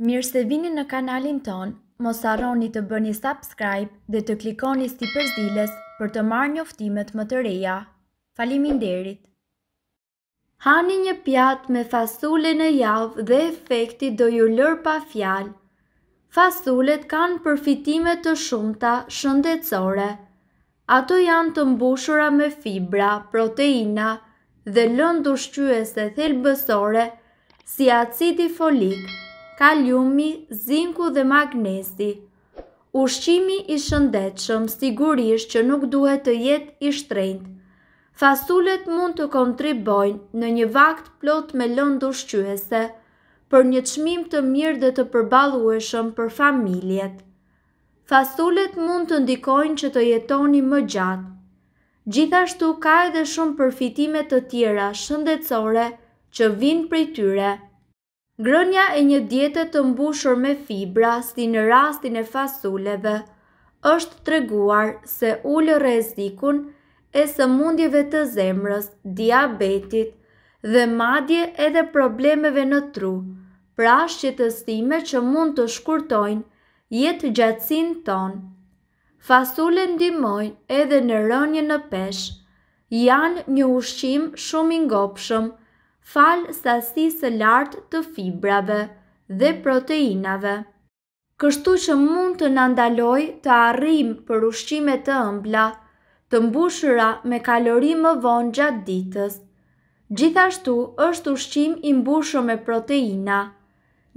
Mirë se vini në kanalin ton, mos arroni të bëni subscribe dhe të klikoni sti përzdiles për të marrë një më të reja. Falimin derit! Hani një pjatë me fasule në javë dhe efekti do ju lërë pa fjalë. Fasulet kanë përfitimet të shumëta shëndetsore. Ato janë të mbushura me fibra, proteina dhe lëndu e thelbësore, si acidi folikë, kaliumi, zinku dhe magnesi. Ushqimi i shëndetshëm sigurisht që nuk duhet të jetë i shtrenjtë. Fasulet mund të kontribojnë në një vakt plot me lëndu shqyese për një çmim të mirë dhe të përbalueshëm për familjet. Fasulet mund të ndikojnë që të jetoni më gjatë. Gjithashtu ka edhe shumë përfitimet të tjera shëndetsore që vinë për tyre. Grënja e një diete të mbushur me fibra si në rastin e fasuleve, është treguar se ullë rezikun e së mundjeve të zemrës, diabetit dhe madje edhe problemeve në tru, pra shqetësime që mund të shkurtojnë jetë gjatsin tonë. Fasule në dimojnë edhe në rënjë në peshë, janë një ushqim shumë ingopshëm, falë sasisë lartë të fibrave dhe proteinave. Kështu që mund të nëndaloj të arrim për ushqime të ëmbla, të mbushëra me kalori më vonë gjatë ditës. Gjithashtu është ushqim i mbushë me proteina.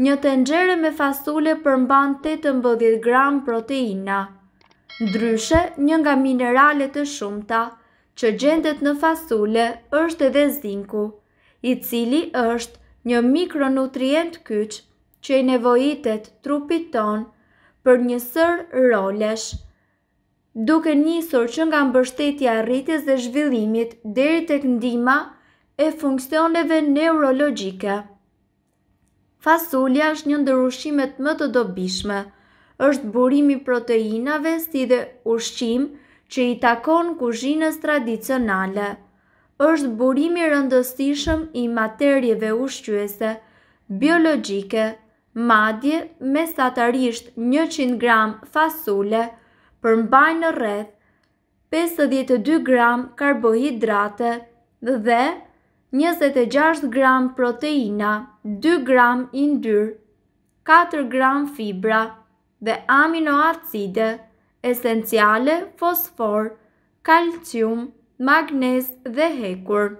Një të nxere me fasule përmban 8-10 gram proteina. Ndryshe, një nga mineralet të shumta që gjendet në fasule është edhe zinku i cili është një mikronutrient kyç që i nevojitet trupit ton për njësër rolesh, duke njësër që nga mbështetja rritjes dhe zhvillimit deri të këndima e funksioneve neurologike. Fasulja është një ndërushimet më të dobishme, është burimi proteinave si dhe ushqim që i takon kuzhinës tradicionale është burimi rëndësishëm i materjeve ushqyese, biologjike, madje me satarisht 100 gram fasule, përmbajnë në rreth 52 gram karbohidrate dhe 26 gram proteina, 2 gram indyr, 4 gram fibra dhe aminoacide, esenciale, fosfor, kalcium, magnez dhe hekur.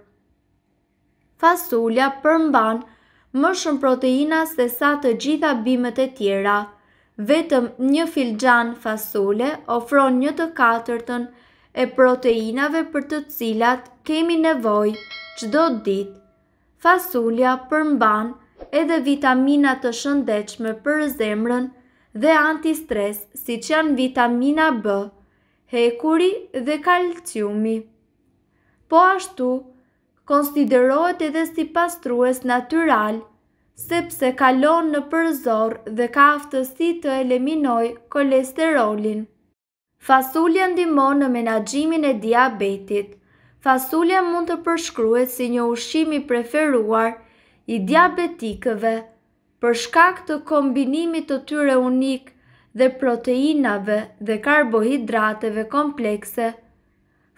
Fasulja përmban më shumë proteina se sa të gjitha bimet e tjera. Vetëm një filxhan fasule ofron një të katërtën e proteinave për të cilat kemi nevojë çdo ditë. Fasulja përmban edhe vitamina të shëndetshme për zemrën dhe antistres, siç janë vitamina B, hekuri dhe kalciumi po ashtu konsiderohet edhe si pastrues natural, sepse kalon në përzor dhe ka aftësi të eliminoj kolesterolin. Fasulja ndimon në menagjimin e diabetit. Fasulja mund të përshkruhet si një ushimi preferuar i diabetikëve për shkak të kombinimit të tyre unik dhe proteinave dhe karbohidrateve komplekse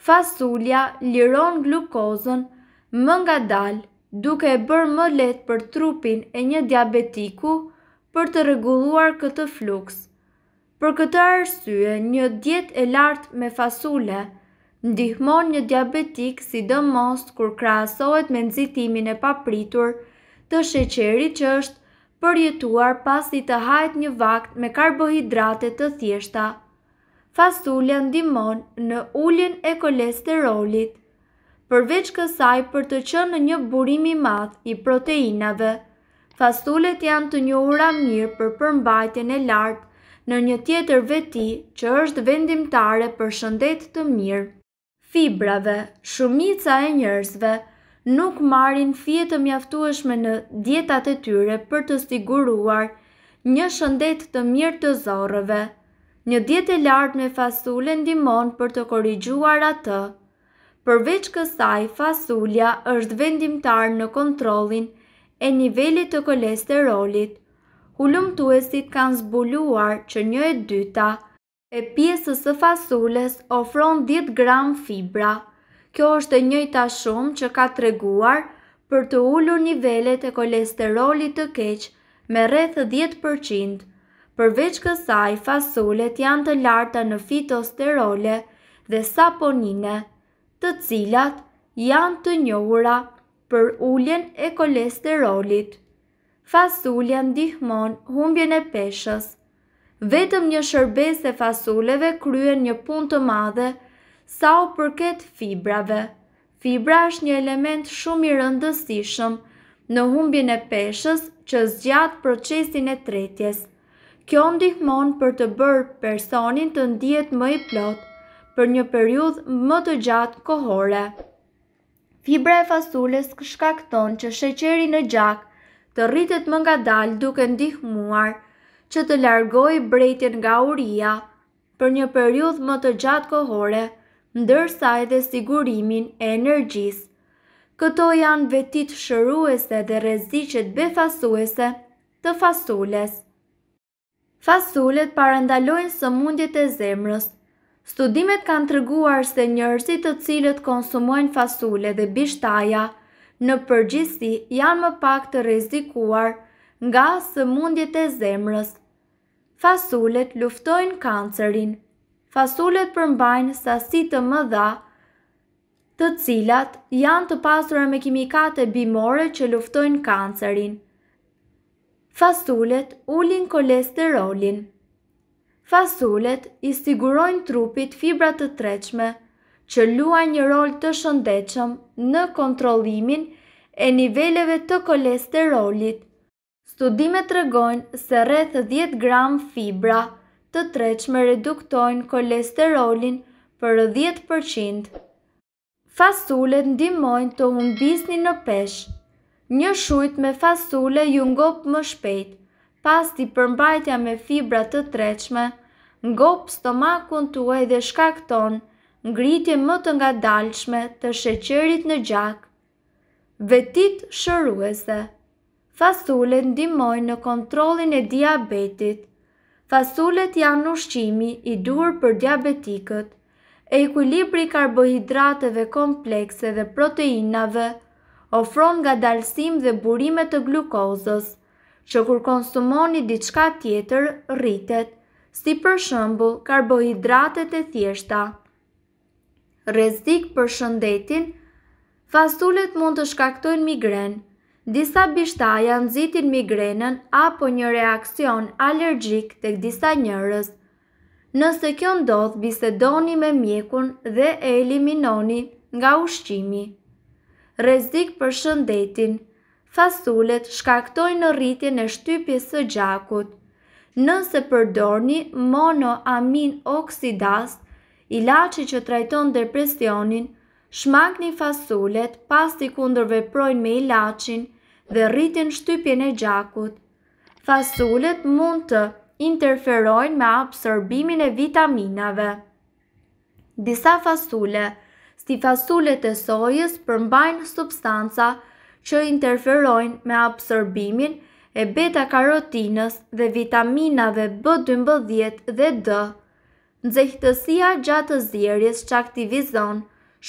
fasulja liron glukozën më nga dalë duke e bërë më letë për trupin e një diabetiku për të regulluar këtë fluks. Për këtë arsye, një djetë e lartë me fasule ndihmon një diabetik si dë kur krasohet me nëzitimin e papritur të sheqeri që është përjetuar pasi të hajt një vakt me karbohidratet të thjeshta fasulja ndimon në ullin e kolesterolit, përveç kësaj për të qënë në një burimi math i proteinave. Fasulet janë të një ura mirë për përmbajtjen e lartë në një tjetër veti që është vendimtare për shëndet të mirë. Fibrave, shumica e njërzve, nuk marin fjetë të mjaftueshme në dietat e tyre për të stiguruar një shëndet të mirë të zorëve. Një dietë e lartë me fasule ndihmon për të korrigjuar atë. Përveç kësaj, fasulja është vendimtar në kontrollin e nivelit të kolesterolit. Hulumtuesit kanë zbuluar që një e dyta e pjesës së fasules ofron 10 gram fibra. Kjo është e njëjta shumë që ka treguar për të ulur nivelet e kolesterolit të keq me rreth 10%. Përveç kësaj, fasolet janë të larta në fitosterole dhe saponine, të cilat janë të njohura për ulljen e kolesterolit. Fasulja ndihmon humbjen e peshës. Vetëm një shërbes e fasuleve kryen një pun të madhe sa u përket fibrave. Fibra është një element shumë i rëndësishëm në humbjen e peshës që zgjat procesin e tretjes. Kjo ndihmon për të bërë personin të ndihet më i plot për një periud më të gjatë kohore. Fibra e fasules shkakton që sheqeri në gjak të rritet më nga dalë duke ndihmuar që të largoj brejtjen nga uria për një periud më të gjatë kohore, ndërsa edhe sigurimin e energjisë. Këto janë vetit shëruese dhe rezicet befasuese të fasules. Fasulet parandalojnë së mundjet e zemrës. Studimet kanë të rguar se njërësit të cilët konsumojnë fasule dhe bishtaja në përgjisti janë më pak të rezikuar nga së mundjet e zemrës. Fasulet luftojnë kancerin. Fasulet përmbajnë sasi të më dha të cilat janë të pasura me kimikate bimore që luftojnë kancerin. Fasulet ulin kolesterolin. Fasulet i sigurojnë trupit fibra të treqme, që lua një rol të shëndechëm në kontrolimin e niveleve të kolesterolit. Studime të regojnë se rreth 10 gram fibra të treqme reduktojnë kolesterolin për 10%. Fasulet ndimojnë të humbisni në peshë, Një shujt me fasule ju ngop më shpejt, pas ti përmbajtja me fibra të treqme, ngop stomakun tuaj dhe shkakton, ngritje më të nga dalqme të sheqerit në gjak. Vetit shëruese Fasulet ndimojnë në kontrolin e diabetit. Fasulet janë ushqimi i duhur për diabetikët. E ekuilibri karbohidrateve komplekse dhe proteinave, ofron nga dalsim dhe burimet të glukozës, që kur konsumoni diçka tjetër, rritet, si për shëmbull karbohidratet e thjeshta. Rezik për shëndetin, fasulet mund të shkaktojnë migren, disa bishtaja nëzitin migrenën apo një reakcion allergjik të disa njërës. Nëse kjo ndodh, bisedoni me mjekun dhe e eliminoni nga ushqimi rrezik për shëndetin. Fasulet shkaktojnë në rritjen e shtypjes së gjakut. Nëse përdorni monoamin oksidaz, ilaçi që trajton depresionin, shmangni fasulet pasi kundërveprojnë me ilaçin dhe rritin shtypjen e gjakut. Fasulet mund të interferojnë me absorbimin e vitaminave. Disa fasule, fasule, si fasulet e sojës përmbajnë substanca që interferojnë me absorbimin e beta-karotinës dhe vitaminave B12 dhe D. Nxehtësia gjatë zjerjes që aktivizon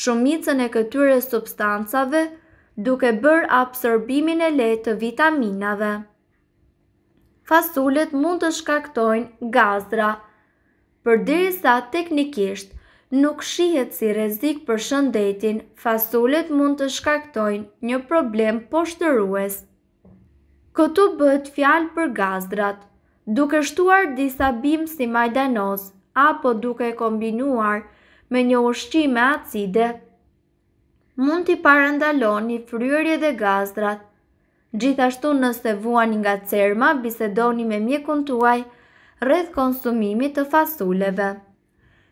shumicën e këtyre substancave duke bërë absorbimin e lehtë të vitaminave. Fasulet mund të shkaktojnë gazra, përderisa teknikisht nuk shihet si rezik për shëndetin, fasulet mund të shkaktojnë një problem poshtërues. Këtu bët fjalë për gazdrat, duke shtuar disa bim si majdanoz, apo duke kombinuar me një ushqime acide, mund t'i parandalon një fryrje dhe gazdrat. Gjithashtu nëse vuani nga cerma, bisedoni me mjekun tuaj, rreth konsumimit të fasuleve.